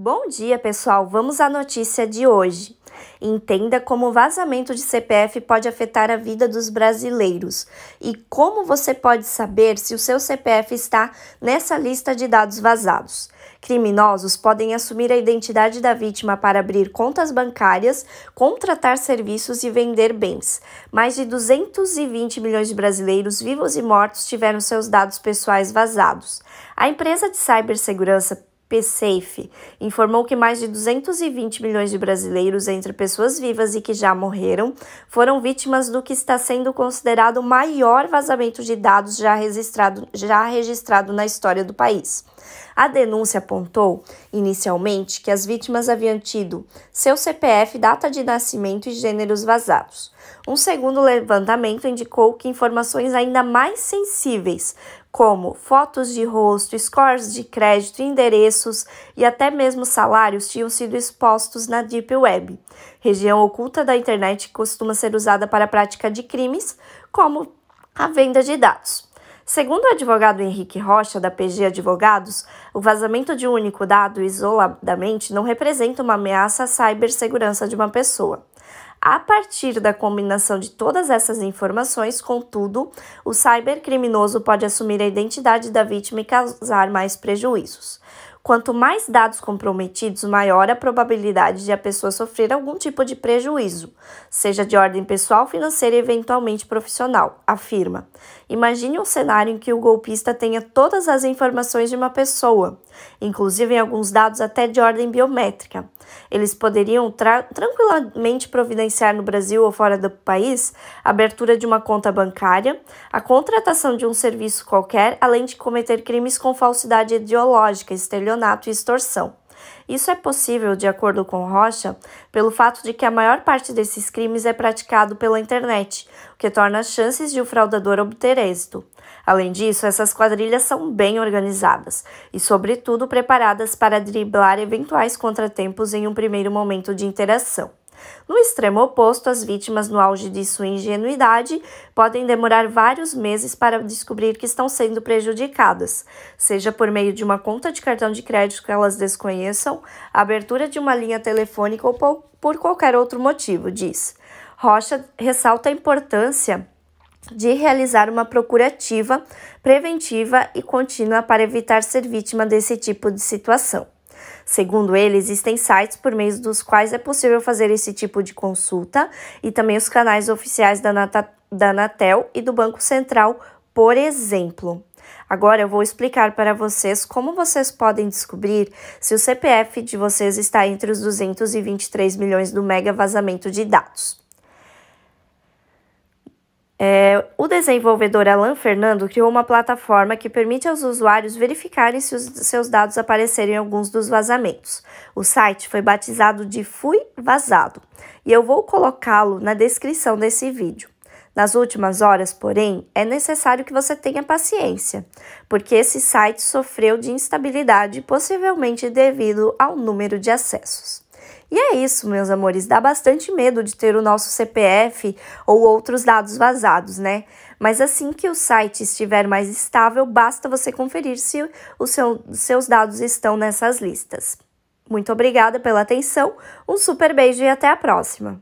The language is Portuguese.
Bom dia, pessoal. Vamos à notícia de hoje. Entenda como o vazamento de CPF pode afetar a vida dos brasileiros e como você pode saber se o seu CPF está nessa lista de dados vazados. Criminosos podem assumir a identidade da vítima para abrir contas bancárias, contratar serviços e vender bens. Mais de 220 milhões de brasileiros vivos e mortos tiveram seus dados pessoais vazados. A empresa de cibersegurança PSAFE informou que mais de 220 milhões de brasileiros, entre pessoas vivas e que já morreram, foram vítimas do que está sendo considerado o maior vazamento de dados já registrado, já registrado na história do país. A denúncia apontou, inicialmente, que as vítimas haviam tido seu CPF, data de nascimento e gêneros vazados. Um segundo levantamento indicou que informações ainda mais sensíveis, como fotos de rosto, scores de crédito, endereços e até mesmo salários tinham sido expostos na Deep Web. Região oculta da internet que costuma ser usada para a prática de crimes, como a venda de dados. Segundo o advogado Henrique Rocha, da PG Advogados, o vazamento de um único dado isoladamente não representa uma ameaça à cibersegurança de uma pessoa. A partir da combinação de todas essas informações, contudo, o cybercriminoso pode assumir a identidade da vítima e causar mais prejuízos. Quanto mais dados comprometidos, maior a probabilidade de a pessoa sofrer algum tipo de prejuízo, seja de ordem pessoal, financeira e eventualmente profissional, afirma. Imagine um cenário em que o golpista tenha todas as informações de uma pessoa, inclusive em alguns dados até de ordem biométrica. Eles poderiam tranquilamente providenciar no Brasil ou fora do país a abertura de uma conta bancária, a contratação de um serviço qualquer, além de cometer crimes com falsidade ideológica, estereotipada estelionato e extorsão. Isso é possível, de acordo com Rocha, pelo fato de que a maior parte desses crimes é praticado pela internet, o que torna as chances de o fraudador obter êxito. Além disso, essas quadrilhas são bem organizadas e, sobretudo, preparadas para driblar eventuais contratempos em um primeiro momento de interação. No extremo oposto, as vítimas, no auge de sua ingenuidade, podem demorar vários meses para descobrir que estão sendo prejudicadas, seja por meio de uma conta de cartão de crédito que elas desconheçam, abertura de uma linha telefônica ou por qualquer outro motivo, diz. Rocha ressalta a importância de realizar uma procurativa preventiva e contínua para evitar ser vítima desse tipo de situação. Segundo ele, existem sites por meio dos quais é possível fazer esse tipo de consulta e também os canais oficiais da, Nata da Anatel e do Banco Central, por exemplo. Agora eu vou explicar para vocês como vocês podem descobrir se o CPF de vocês está entre os 223 milhões do mega vazamento de dados. É, o desenvolvedor Alan Fernando criou uma plataforma que permite aos usuários verificarem se os seus dados aparecerem em alguns dos vazamentos. O site foi batizado de Fui Vazado e eu vou colocá-lo na descrição desse vídeo. Nas últimas horas, porém, é necessário que você tenha paciência, porque esse site sofreu de instabilidade, possivelmente devido ao número de acessos. E é isso, meus amores, dá bastante medo de ter o nosso CPF ou outros dados vazados, né? Mas assim que o site estiver mais estável, basta você conferir se os seu, seus dados estão nessas listas. Muito obrigada pela atenção, um super beijo e até a próxima!